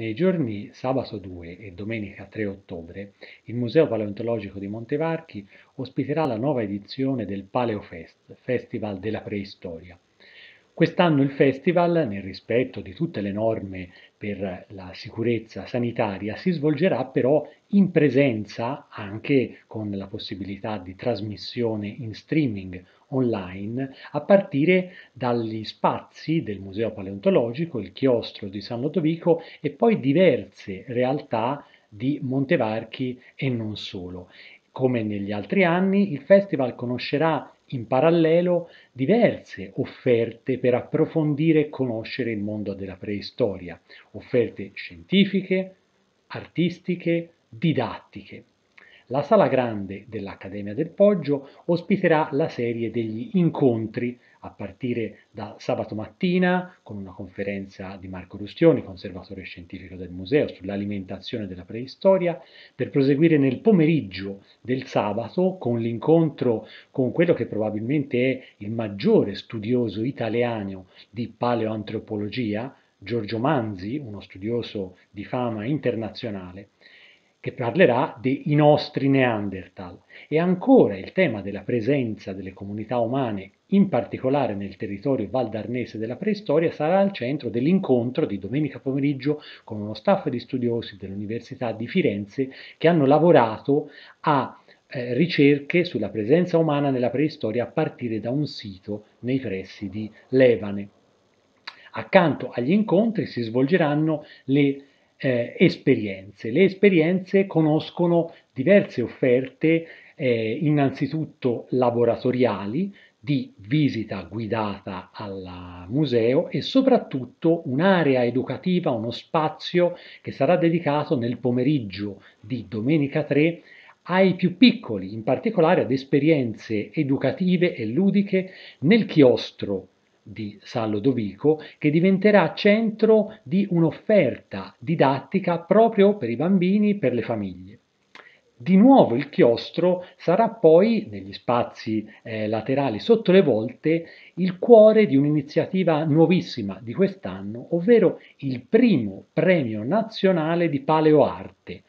Nei giorni sabato 2 e domenica 3 ottobre il Museo Paleontologico di Montevarchi ospiterà la nuova edizione del Paleofest, Festival della Preistoria, Quest'anno il festival, nel rispetto di tutte le norme per la sicurezza sanitaria, si svolgerà però in presenza, anche con la possibilità di trasmissione in streaming online, a partire dagli spazi del Museo Paleontologico, il chiostro di San Lodovico e poi diverse realtà di Montevarchi e non solo. Come negli altri anni, il festival conoscerà in parallelo diverse offerte per approfondire e conoscere il mondo della preistoria, offerte scientifiche, artistiche, didattiche. La sala grande dell'Accademia del Poggio ospiterà la serie degli incontri a partire da sabato mattina con una conferenza di Marco Rustioni, conservatore scientifico del museo, sull'alimentazione della preistoria, per proseguire nel pomeriggio del sabato con l'incontro con quello che probabilmente è il maggiore studioso italiano di paleoantropologia, Giorgio Manzi, uno studioso di fama internazionale, che parlerà dei nostri Neanderthal e ancora il tema della presenza delle comunità umane, in particolare nel territorio valdarnese della preistoria, sarà al centro dell'incontro di domenica pomeriggio con uno staff di studiosi dell'Università di Firenze che hanno lavorato a eh, ricerche sulla presenza umana nella preistoria a partire da un sito nei pressi di Levane. Accanto agli incontri si svolgeranno le eh, esperienze. Le esperienze conoscono diverse offerte, eh, innanzitutto laboratoriali, di visita guidata al museo e soprattutto un'area educativa, uno spazio che sarà dedicato nel pomeriggio di domenica 3 ai più piccoli, in particolare ad esperienze educative e ludiche nel chiostro di San Dovico, che diventerà centro di un'offerta didattica proprio per i bambini, per le famiglie. Di nuovo il chiostro sarà poi, negli spazi eh, laterali sotto le volte, il cuore di un'iniziativa nuovissima di quest'anno, ovvero il primo premio nazionale di paleoarte,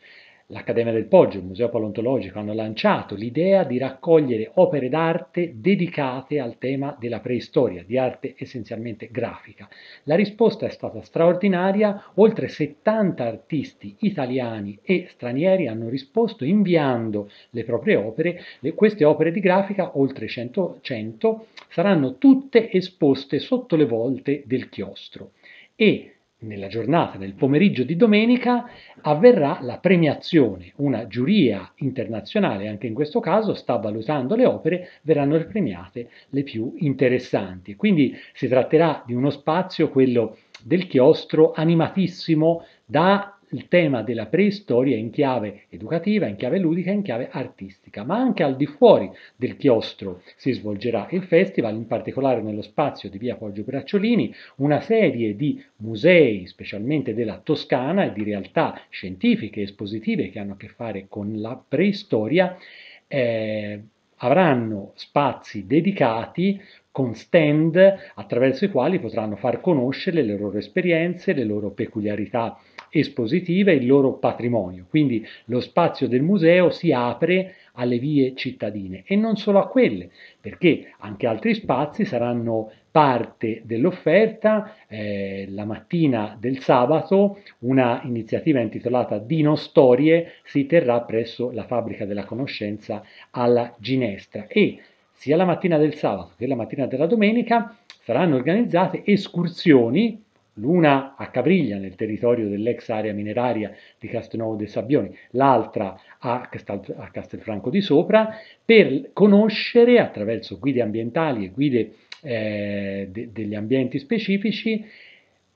l'Accademia del Poggio, il Museo Paleontologico hanno lanciato l'idea di raccogliere opere d'arte dedicate al tema della preistoria, di arte essenzialmente grafica. La risposta è stata straordinaria, oltre 70 artisti italiani e stranieri hanno risposto inviando le proprie opere, le, queste opere di grafica, oltre 100, 100, saranno tutte esposte sotto le volte del chiostro e nella giornata nel pomeriggio di domenica avverrà la premiazione. Una giuria internazionale, anche in questo caso, sta valutando le opere, verranno premiate le più interessanti. Quindi si tratterà di uno spazio, quello del chiostro, animatissimo da il tema della preistoria in chiave educativa, in chiave ludica, in chiave artistica, ma anche al di fuori del chiostro si svolgerà il festival, in particolare nello spazio di via Poggio Bracciolini, una serie di musei, specialmente della Toscana e di realtà scientifiche, espositive che hanno a che fare con la preistoria, eh, avranno spazi dedicati con stand attraverso i quali potranno far conoscere le loro esperienze, le loro peculiarità espositiva e il loro patrimonio. Quindi lo spazio del museo si apre alle vie cittadine e non solo a quelle, perché anche altri spazi saranno parte dell'offerta. Eh, la mattina del sabato una iniziativa intitolata Dino Storie si terrà presso la fabbrica della conoscenza alla Ginestra e sia la mattina del sabato che la mattina della domenica saranno organizzate escursioni l'una a Capriglia, nel territorio dell'ex area mineraria di Castelnuovo dei Sabbioni, l'altra a, Castel, a, Castelfranco di Sopra, per conoscere attraverso guide ambientali e guide eh, de, degli ambienti specifici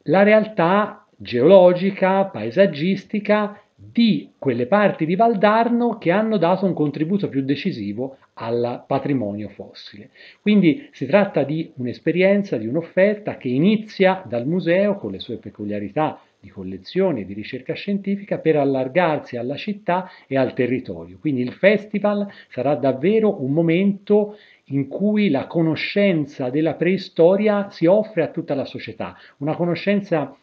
la realtà geologica, paesaggistica di quelle parti di Valdarno che hanno dato un contributo più decisivo al patrimonio fossile. Quindi si tratta di un'esperienza, di un'offerta che inizia dal museo con le sue peculiarità di collezione e di ricerca scientifica per allargarsi alla città e al territorio. Quindi il festival sarà davvero un momento in cui la conoscenza della preistoria si offre a tutta la società, una conoscenza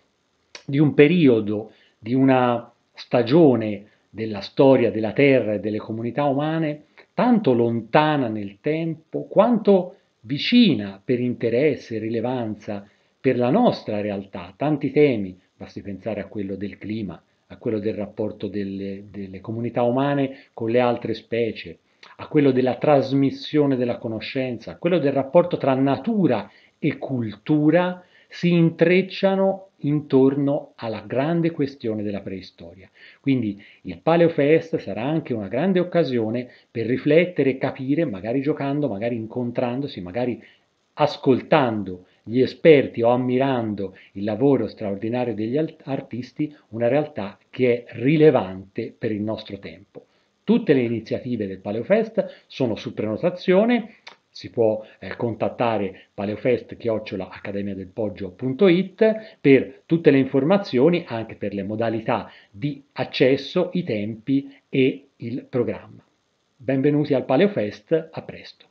di un periodo, di una stagione della storia della Terra e delle comunità umane, tanto lontana nel tempo quanto vicina per interesse e rilevanza per la nostra realtà. Tanti temi, basti pensare a quello del clima, a quello del rapporto delle, delle comunità umane con le altre specie, a quello della trasmissione della conoscenza, a quello del rapporto tra natura e cultura si intrecciano intorno alla grande questione della preistoria. Quindi il Paleofest sarà anche una grande occasione per riflettere e capire, magari giocando, magari incontrandosi, magari ascoltando gli esperti o ammirando il lavoro straordinario degli artisti, una realtà che è rilevante per il nostro tempo. Tutte le iniziative del Paleofest sono su prenotazione, si può eh, contattare paleofest-accademiadelpoggio.it per tutte le informazioni, anche per le modalità di accesso, i tempi e il programma. Benvenuti al Paleofest, a presto!